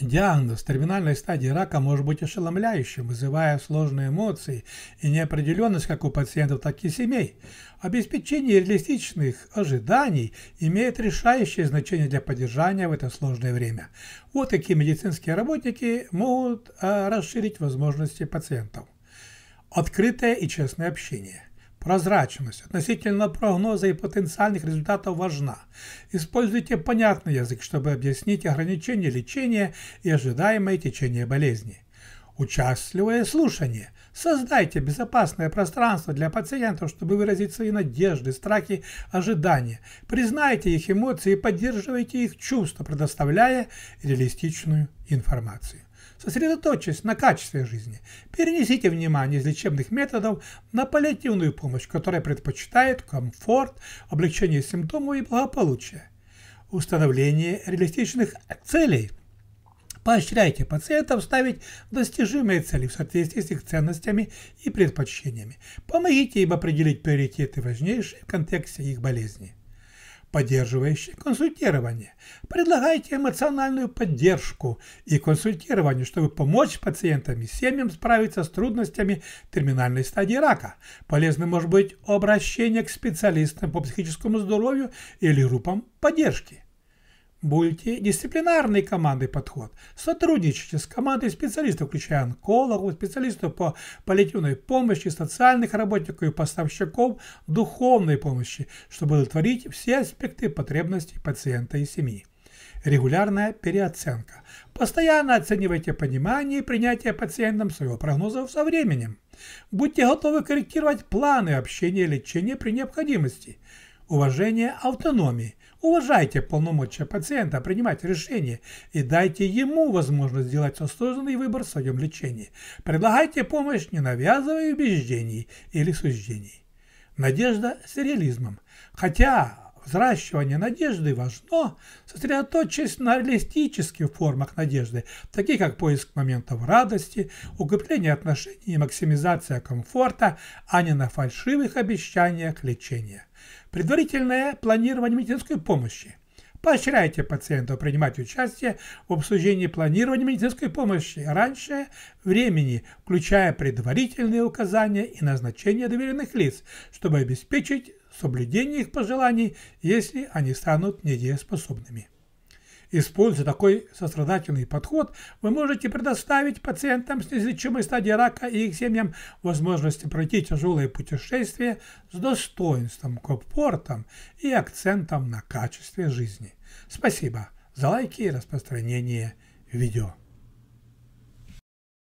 Диагноз терминальной стадии рака может быть ошеломляющим, вызывая сложные эмоции и неопределенность как у пациентов, так и семей. Обеспечение реалистичных ожиданий имеет решающее значение для поддержания в это сложное время. Вот такие медицинские работники могут а, расширить возможности пациентов. Открытое и честное общение. Прозрачность относительно прогноза и потенциальных результатов важна. Используйте понятный язык, чтобы объяснить ограничения лечения и ожидаемое течение болезни. Участливое слушание. Создайте безопасное пространство для пациентов, чтобы выразить свои надежды, страхи, ожидания. Признайте их эмоции и поддерживайте их чувства, предоставляя реалистичную информацию. Сосредоточьтесь на качестве жизни. Перенесите внимание из лечебных методов на паллиативную помощь, которая предпочитает комфорт, облегчение симптомов и благополучие. Установление реалистичных целей – Поощряйте пациентов ставить достижимые цели в соответствии с их ценностями и предпочтениями. Помогите им определить приоритеты важнейшие в контексте их болезни поддерживающее консультирование. Предлагайте эмоциональную поддержку и консультирование, чтобы помочь пациентам и семьям справиться с трудностями терминальной стадии рака. Полезным может быть обращение к специалистам по психическому здоровью или группам поддержки. Мультидисциплинарный командный подход. Сотрудничайте с командой специалистов, включая онкологов, специалистов по паллиативной помощи, социальных работников и поставщиков духовной помощи, чтобы удовлетворить все аспекты потребностей пациента и семьи. Регулярная переоценка. Постоянно оценивайте понимание и принятие пациентом своего прогноза со временем. Будьте готовы корректировать планы общения и лечения при необходимости – уважение автономии. Уважайте полномочия пациента принимать решения и дайте ему возможность сделать осознанный выбор в своем лечении. Предлагайте помощь, не навязывая убеждений или суждений. Надежда с реализмом. Хотя взращивание надежды важно, сосредоточьтесь на реалистических формах надежды, такие как поиск моментов радости, укрепление отношений и максимизация комфорта, а не на фальшивых обещаниях лечения. Предварительное планирование медицинской помощи. Поощряйте пациентов принимать участие в обсуждении планирования медицинской помощи раньше времени, включая предварительные указания и назначение доверенных лиц, чтобы обеспечить соблюдение их пожеланий, если они станут недееспособными. Используя такой сострадательный подход, вы можете предоставить пациентам с неизлечимой стадией рака и их семьям возможность пройти тяжелое путешествие с достоинством, комфортом и акцентом на качестве жизни. Спасибо за лайки и распространение видео.